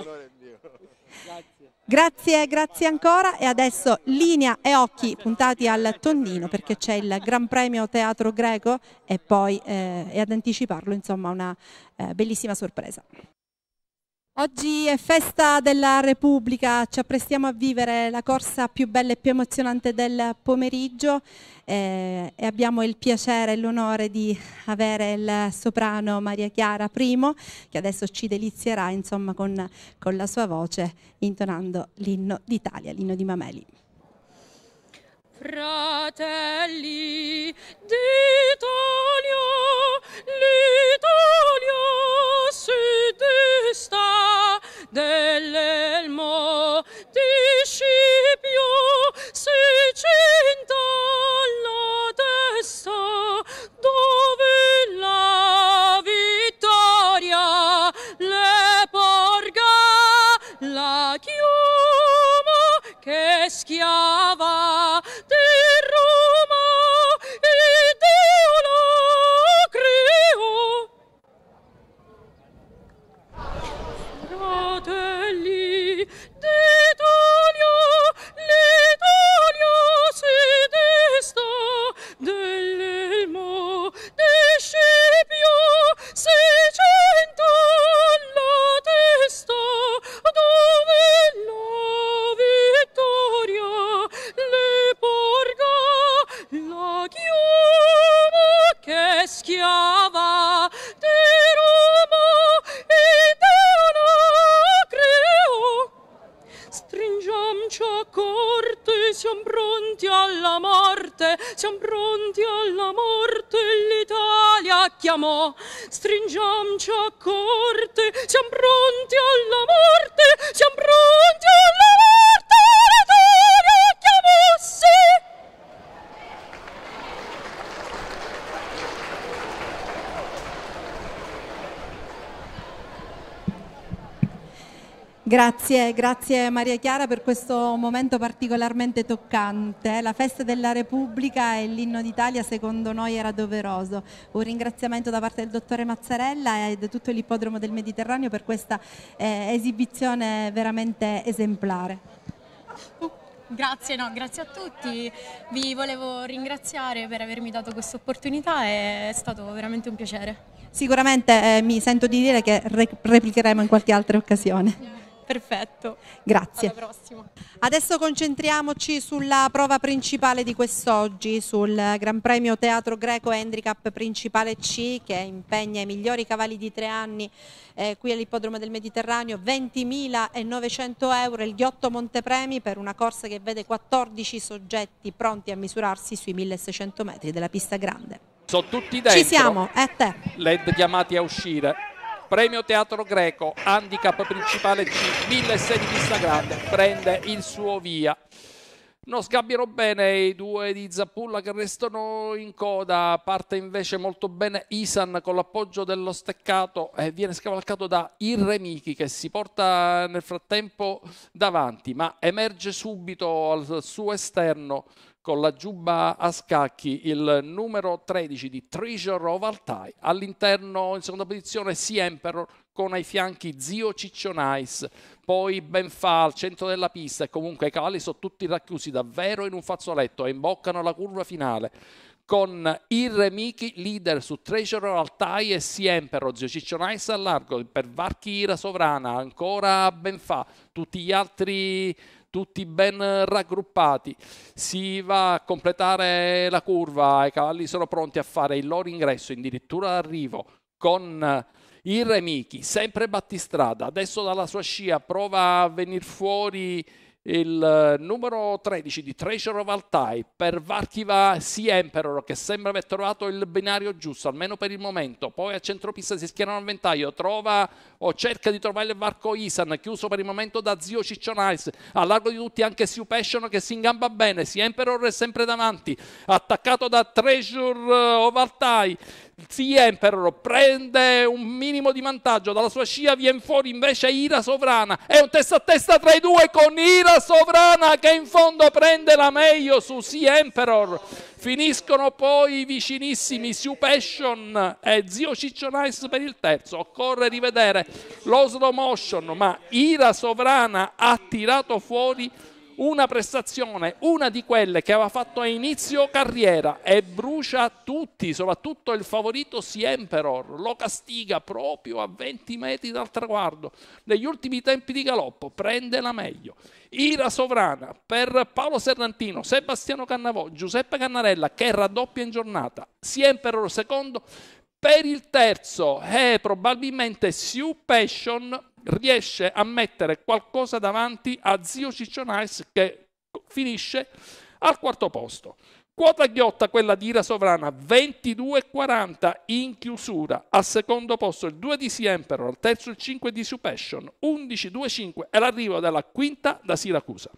Grazie, grazie ancora e adesso linea e occhi puntati al tonnino perché c'è il Gran Premio Teatro Greco e poi eh, e ad anticiparlo insomma una eh, bellissima sorpresa. Oggi è festa della Repubblica, ci apprestiamo a vivere la corsa più bella e più emozionante del pomeriggio eh, e abbiamo il piacere e l'onore di avere il soprano Maria Chiara Primo che adesso ci delizierà insomma, con, con la sua voce intonando l'inno d'Italia, l'inno di Mameli. Fratelli d'Italia, l'Italia delle alla morte l'Italia chiamò. Stringiamci a corte, siamo pronti alla morte, siamo pronti alla morte. Grazie, grazie Maria Chiara per questo momento particolarmente toccante. La festa della Repubblica e l'inno d'Italia secondo noi era doveroso. Un ringraziamento da parte del dottore Mazzarella e di tutto l'ippodromo del Mediterraneo per questa eh, esibizione veramente esemplare. Grazie, no, grazie a tutti, vi volevo ringraziare per avermi dato questa opportunità, è stato veramente un piacere. Sicuramente eh, mi sento di dire che replicheremo in qualche altra occasione. Perfetto. Grazie. Alla prossima. Adesso concentriamoci sulla prova principale di quest'oggi, sul Gran Premio Teatro Greco Handicap Principale C che impegna i migliori cavalli di tre anni eh, qui all'Ippodromo del Mediterraneo, 20.900 euro, il ghiotto Montepremi per una corsa che vede 14 soggetti pronti a misurarsi sui 1.600 metri della pista grande. Sono tutti dentro. Ci siamo, è eh, a te. Led chiamati a uscire. Premio Teatro Greco, handicap principale C, 1006 di pista grande, prende il suo via. Non sgabbiano bene i due di Zappulla che restano in coda, parte invece molto bene Isan con l'appoggio dello steccato e viene scavalcato da Irremichi che si porta nel frattempo davanti ma emerge subito al suo esterno con la giubba a scacchi, il numero 13 di Treasure of Altai, all'interno in seconda posizione Si Emperor con ai fianchi Zio Ciccionais, poi Benfa al centro della pista e comunque i cavalli sono tutti racchiusi davvero in un fazzoletto e imboccano la curva finale con Irremichi leader su Treasure of Altai e Si Emperor, Zio Ciccionais Nice largo, per Varchi Ira Sovrana, ancora Benfa, tutti gli altri tutti ben raggruppati, si va a completare la curva, i cavalli sono pronti a fare il loro ingresso, addirittura l'arrivo con il Remichi, sempre battistrada, adesso dalla sua scia prova a venire fuori il eh, numero 13 di Treasure of Altai per Varchiva Sea Emperor che sembra aver trovato il binario giusto almeno per il momento poi a centropista si schierano al ventaglio trova o cerca di trovare il varco Isan chiuso per il momento da zio Ciccionais a largo di tutti anche Siu Passion che si ingamba bene Sea Emperor è sempre davanti attaccato da Treasure eh, of Altai Zia Emperor prende un minimo di vantaggio, dalla sua scia viene fuori invece Ira Sovrana, è un testa a testa tra i due con Ira Sovrana che in fondo prende la meglio su Zia Emperor. Finiscono poi i vicinissimi Su Passion e zio Ciccio Nice per il terzo. Occorre rivedere lo slow motion, ma Ira Sovrana ha tirato fuori una prestazione, una di quelle che aveva fatto a inizio carriera e brucia tutti, soprattutto il favorito Si Emperor, lo castiga proprio a 20 metri dal traguardo, negli ultimi tempi di galoppo, prende la meglio. Ira sovrana per Paolo Serrantino, Sebastiano Cannavò, Giuseppe Cannarella che raddoppia in giornata, Si Emperor secondo, per il terzo è eh, probabilmente Sue Passion riesce a mettere qualcosa davanti a Zio Ciccionais che finisce al quarto posto. Quota ghiotta quella di Ira Sovrana 22,40 in chiusura, al secondo posto il 2 di Sea Emperor, al terzo il 5 di Supession, 11,25 e l'arrivo della quinta da Siracusa.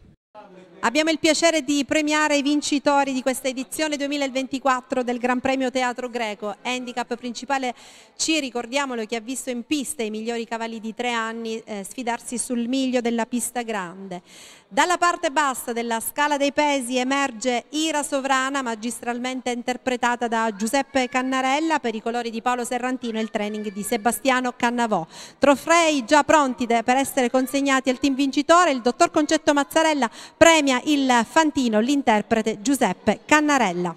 Abbiamo il piacere di premiare i vincitori di questa edizione 2024 del Gran Premio Teatro Greco, handicap principale C, ricordiamolo, che ha visto in pista i migliori cavalli di tre anni eh, sfidarsi sul miglio della pista grande. Dalla parte bassa della scala dei pesi emerge Ira Sovrana, magistralmente interpretata da Giuseppe Cannarella per i colori di Paolo Serrantino e il training di Sebastiano Cannavò. Trofrei già pronti per essere consegnati al team vincitore, il dottor Concetto Mazzarella premia premia il Fantino l'interprete Giuseppe Cannarella.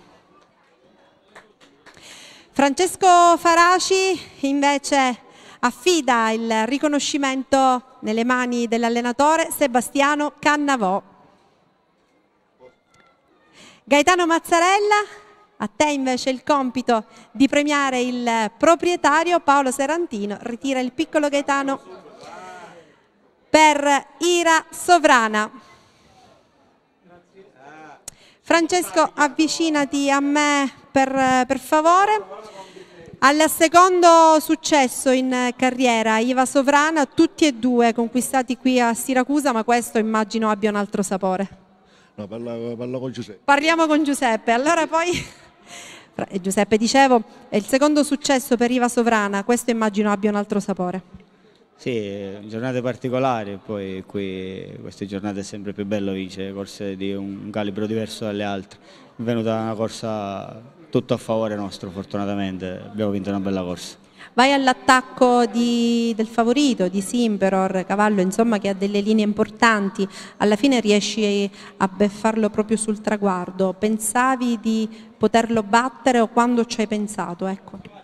Francesco Faraci invece affida il riconoscimento nelle mani dell'allenatore Sebastiano Cannavò. Gaetano Mazzarella, a te invece il compito di premiare il proprietario Paolo Serantino, ritira il piccolo Gaetano per Ira Sovrana. Francesco avvicinati a me per, per favore. Al secondo successo in carriera, Iva Sovrana, tutti e due conquistati qui a Siracusa, ma questo immagino abbia un altro sapore. No, parla, parla con Giuseppe. Parliamo con Giuseppe, allora poi... Eh, Giuseppe, dicevo, è il secondo successo per Iva Sovrana, questo immagino abbia un altro sapore. Sì, giornate particolari, poi qui queste giornate è sempre più bello vincere corse di un calibro diverso dalle altre. È venuta una corsa tutto a favore nostro fortunatamente, abbiamo vinto una bella corsa. Vai all'attacco del favorito, di Simperor, Cavallo, insomma che ha delle linee importanti, alla fine riesci a beffarlo proprio sul traguardo, pensavi di poterlo battere o quando ci hai pensato? Ecco.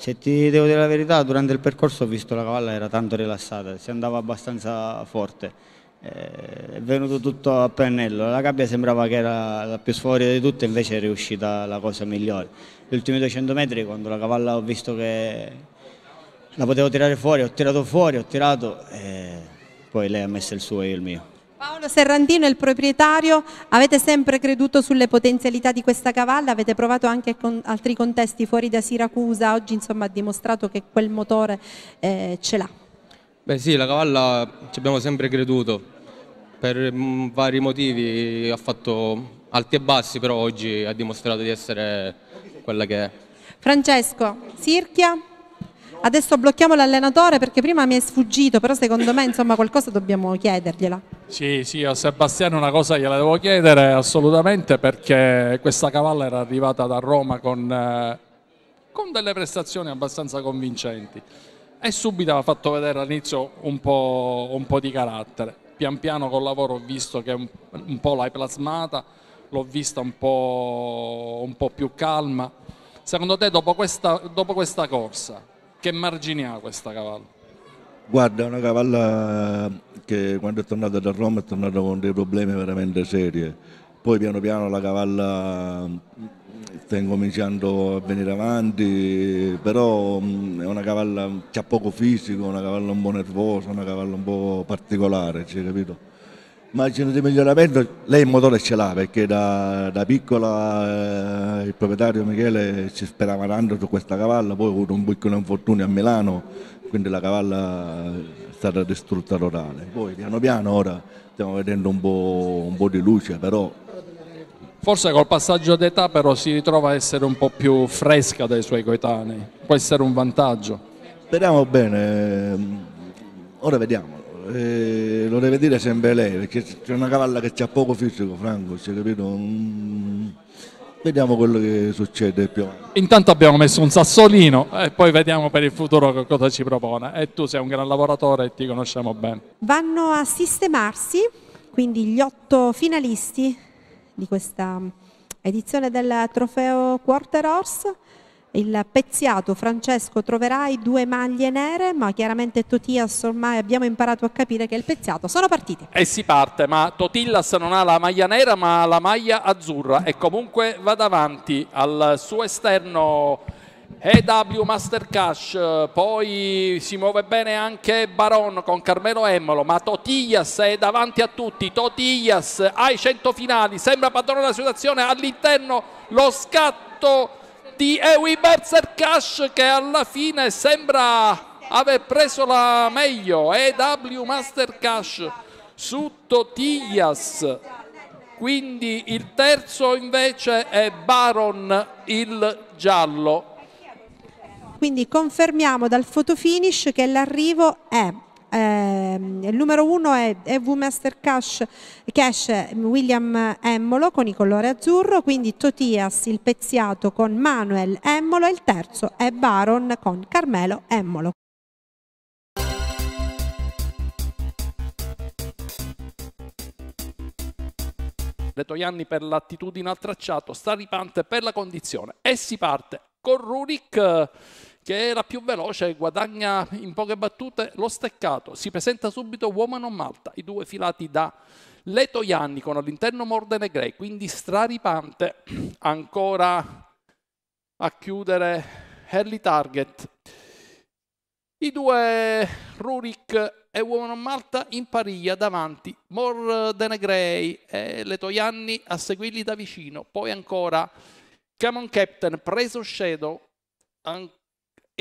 Se ti devo dire la verità, durante il percorso ho visto la cavalla era tanto rilassata, si andava abbastanza forte. Eh, è venuto tutto a pennello, la gabbia sembrava che era la più sfavorita di tutte, invece è riuscita la cosa migliore. Gli ultimi 200 metri, quando la cavalla ho visto che la potevo tirare fuori, ho tirato fuori, ho tirato e eh, poi lei ha messo il suo e io il mio. Paolo Serrandino è il proprietario, avete sempre creduto sulle potenzialità di questa cavalla, avete provato anche con altri contesti fuori da Siracusa, oggi insomma ha dimostrato che quel motore eh, ce l'ha. Beh sì, la cavalla ci abbiamo sempre creduto, per mm, vari motivi ha fatto alti e bassi, però oggi ha dimostrato di essere quella che è. Francesco, Sirchia? Adesso blocchiamo l'allenatore perché prima mi è sfuggito, però secondo me insomma qualcosa dobbiamo chiedergliela. Sì, sì, a Sebastiano una cosa gliela devo chiedere assolutamente perché questa cavalla era arrivata da Roma con, eh, con delle prestazioni abbastanza convincenti e subito ha fatto vedere all'inizio un, un po', di carattere. Pian piano col lavoro ho visto che un, un po' l'hai plasmata, l'ho vista un po', un po' più calma. Secondo te dopo questa, dopo questa corsa che margini ha questa cavalla? Guarda, è una cavalla eh, che quando è tornata da Roma è tornata con dei problemi veramente seri. Poi piano piano la cavalla eh, sta incominciando a venire avanti, però mm, è una cavalla che ha poco fisico, una cavalla un po' nervosa, una cavalla un po' particolare, ci hai capito? Immagino di miglioramento, lei il motore ce l'ha perché da, da piccola eh, il proprietario Michele ci sperava tanto su questa cavalla, poi ha avuto un piccolo infortunio a Milano, quindi la cavalla è stata distrutta totale. Poi piano piano ora stiamo vedendo un po', un po di luce, però... Forse col passaggio d'età però si ritrova a essere un po' più fresca dai suoi coetanei, può essere un vantaggio. Speriamo bene, ora vediamo eh, lo deve dire sempre lei, perché c'è una cavalla che c'ha poco fisico, Franco, cioè, capito? Mm, vediamo quello che succede più avanti. Intanto abbiamo messo un sassolino e poi vediamo per il futuro che cosa ci propone. E tu sei un gran lavoratore e ti conosciamo bene. Vanno a sistemarsi, quindi gli otto finalisti di questa edizione del trofeo Quarter Horse il pezziato Francesco troverai due maglie nere, ma chiaramente Totillas ormai abbiamo imparato a capire che è il pezziato. Sono partiti E eh si parte, ma Totillas non ha la maglia nera, ma la maglia azzurra e comunque va davanti al suo esterno EW Master Cash, poi si muove bene anche Baron con Carmelo Emmolo, ma Totillas è davanti a tutti, Totillas ai 100 finali, sembra padrone della situazione all'interno, lo scatto di Ewi Cash che alla fine sembra aver preso la meglio EW Master Cash su Totias quindi il terzo invece è Baron il giallo quindi confermiamo dal fotofinish che l'arrivo è Ehm, il numero uno è EV Master Cash, Cash William Emmolo con i colori azzurro, quindi Totias il pezziato con Manuel Emmolo e il terzo è Baron con Carmelo Emmolo. Toianni per l'attitudine al tracciato, sta ripante per la condizione e si parte con Rurik che era più veloce, guadagna in poche battute lo steccato. Si presenta subito Woman on Malta, i due filati da Leto Ianni con all'interno Morden e Grey, quindi straripante ancora a chiudere Early Target. I due Rurik e Woman on Malta in pariglia davanti, Morden e Grey e Leto Ianni a seguirli da vicino, poi ancora Camon Captain, preso Shadow, ancora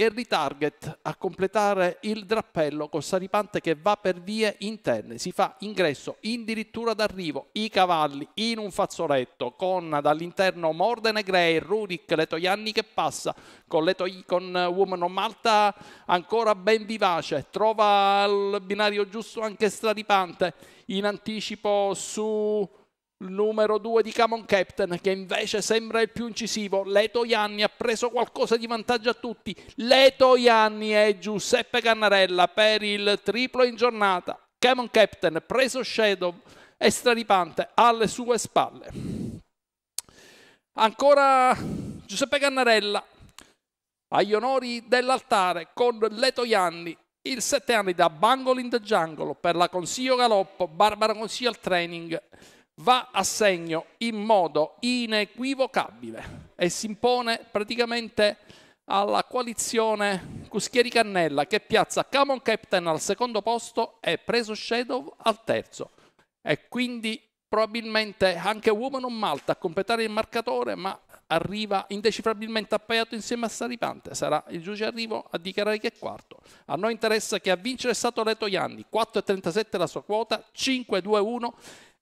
e il ritarget a completare il drappello con Saripante che va per vie interne. Si fa ingresso addirittura d'arrivo, i cavalli in un fazzoletto con dall'interno Morden e Gray, Rurik, Letoianni che passa con, Leto, con eh, Woman on Malta ancora ben vivace, trova il binario giusto anche Saripante in anticipo su numero 2 di Camon Captain che invece sembra il più incisivo Leto Ianni ha preso qualcosa di vantaggio a tutti Leto Ianni e Giuseppe Cannarella per il triplo in giornata Camon Captain preso Shadow e straripante alle sue spalle ancora Giuseppe Cannarella agli onori dell'altare con Leto Ianni il 7 anni da Bungle in the Jungle per la Consiglio Galoppo Barbara Consiglio al training va a segno in modo inequivocabile e si impone praticamente alla coalizione Cuschieri Cannella che piazza Camon Captain al secondo posto e Preso Shadow al terzo. E quindi probabilmente anche Woman on Malta a completare il marcatore, ma arriva indecifrabilmente appaiato insieme a Saripante. Sarà il giudice arrivo a dichiarare che è quarto. A noi interessa che a vincere è stato Leto Ianni, 4,37 la sua quota, 5,21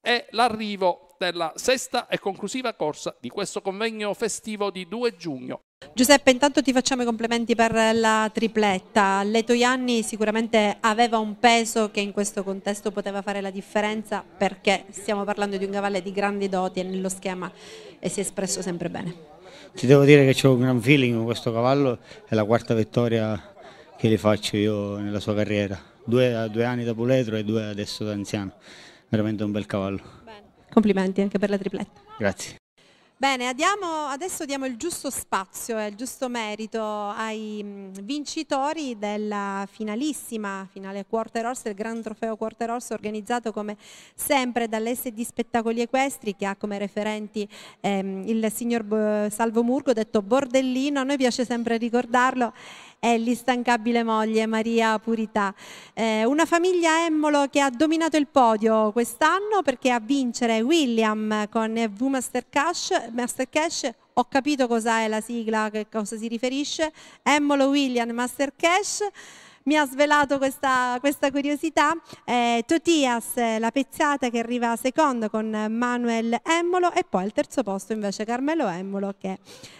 è l'arrivo della sesta e conclusiva corsa di questo convegno festivo di 2 giugno. Giuseppe, intanto ti facciamo i complimenti per la tripletta. Leto Ianni sicuramente aveva un peso che in questo contesto poteva fare la differenza perché stiamo parlando di un cavallo di grandi doti e nello schema e si è espresso sempre bene. Ti devo dire che c'è un gran feeling con questo cavallo, è la quarta vittoria che le faccio io nella sua carriera, due, due anni da puletro e due adesso da anziano veramente un bel cavallo. Bene. Complimenti anche per la tripletta. Grazie. Bene, andiamo, adesso diamo il giusto spazio e il giusto merito ai mm, vincitori della finalissima finale Quarter Horse, il Gran Trofeo Quarter Horse organizzato come sempre dall'SD Spettacoli Equestri che ha come referenti ehm, il signor Salvo Murgo, detto Bordellino, a noi piace sempre ricordarlo è l'instancabile moglie Maria Purità. Eh, una famiglia Emmolo che ha dominato il podio quest'anno perché a vincere William con V Master Cash, Master Cash ho capito cos'è la sigla, a cosa si riferisce, Emmolo William Master Cash mi ha svelato questa, questa curiosità, eh, Totias eh, La Pezzata che arriva secondo con Manuel Emmolo e poi al terzo posto invece Carmelo Emmolo che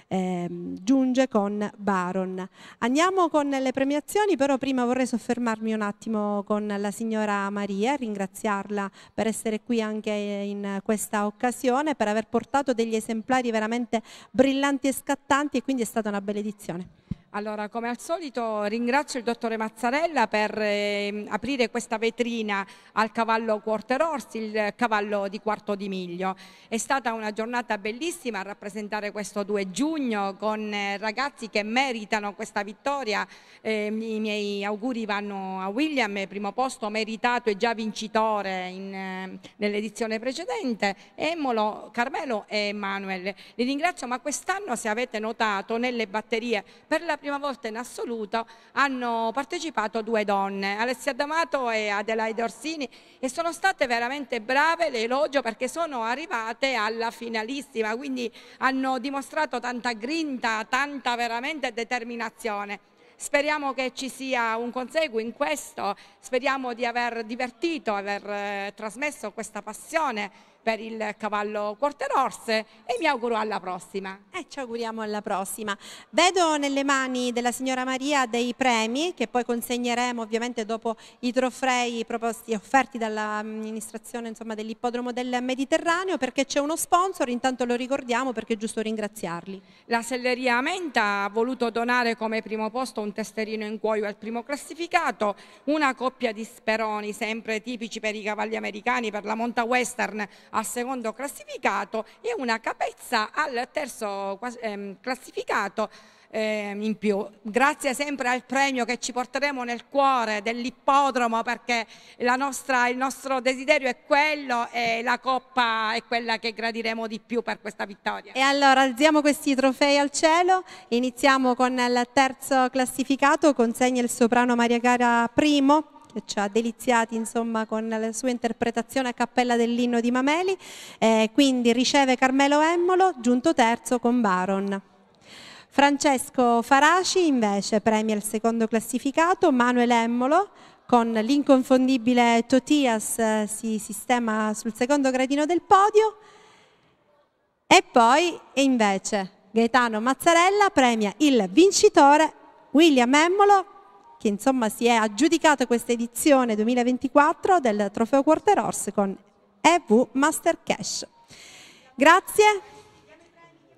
eh, giunge con Baron. Andiamo con le premiazioni, però prima vorrei soffermarmi un attimo con la signora Maria, ringraziarla per essere qui anche in questa occasione, per aver portato degli esemplari veramente brillanti e scattanti e quindi è stata una benedizione. Allora, come al solito ringrazio il dottore Mazzarella per eh, aprire questa vetrina al cavallo Quarter Horse, il cavallo di quarto di miglio. È stata una giornata bellissima a rappresentare questo 2 giugno con eh, ragazzi che meritano questa vittoria. Eh, I miei auguri vanno a William, primo posto meritato e già vincitore ehm, nell'edizione precedente, Emolo, Carmelo e Emanuele. Li ringrazio, ma quest'anno se avete notato nelle batterie per la prima volta in assoluto hanno partecipato due donne, Alessia D'Amato e Adelaide Orsini, e sono state veramente brave, le elogio perché sono arrivate alla finalissima, quindi hanno dimostrato tanta grinta, tanta veramente determinazione. Speriamo che ci sia un conseguo in questo, speriamo di aver divertito, aver eh, trasmesso questa passione per il cavallo Quarterorse e mi auguro alla prossima. E eh, ci auguriamo alla prossima. Vedo nelle mani della signora Maria dei premi che poi consegneremo ovviamente dopo i trofei proposti, e offerti dall'amministrazione mm, dell'ippodromo del Mediterraneo perché c'è uno sponsor, intanto lo ricordiamo perché è giusto ringraziarli. La Selleria Menta ha voluto donare come primo posto un testerino in cuoio al primo classificato, una coppia di speroni sempre tipici per i cavalli americani, per la monta western al secondo classificato e una capezza al terzo ehm, classificato ehm, in più. Grazie sempre al premio che ci porteremo nel cuore dell'ippodromo perché nostra, il nostro desiderio è quello e la coppa è quella che gradiremo di più per questa vittoria. E allora alziamo questi trofei al cielo, iniziamo con il terzo classificato, consegna il soprano Maria Gara Primo ci ha deliziati insomma, con la sua interpretazione a cappella dell'inno di Mameli, eh, quindi riceve Carmelo Emmolo, giunto terzo con Baron. Francesco Faraci invece premia il secondo classificato, Manuel Emmolo con l'inconfondibile Totias eh, si sistema sul secondo gradino del podio e poi invece Gaetano Mazzarella premia il vincitore William Emmolo che insomma si è aggiudicata questa edizione 2024 del trofeo Quarter Horse con EV Master Cash. Grazie.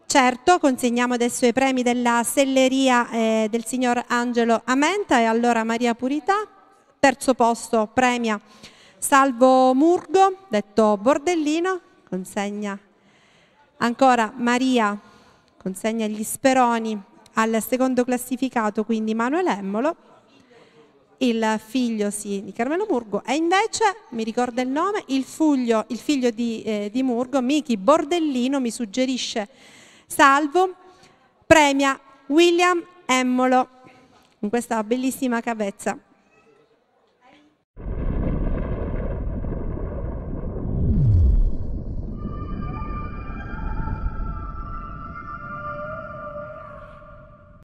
Certo, consegniamo adesso i premi della selleria eh, del signor Angelo Amenta e allora Maria Purità, terzo posto premia Salvo Murgo, detto Bordellino, consegna ancora Maria, consegna gli speroni al secondo classificato, quindi Manuel Emmolo il figlio sì, di Carmelo Murgo e invece, mi ricorda il nome, il, fuglio, il figlio di, eh, di Murgo, Miki Bordellino, mi suggerisce Salvo, premia William Emmolo in questa bellissima cavezza.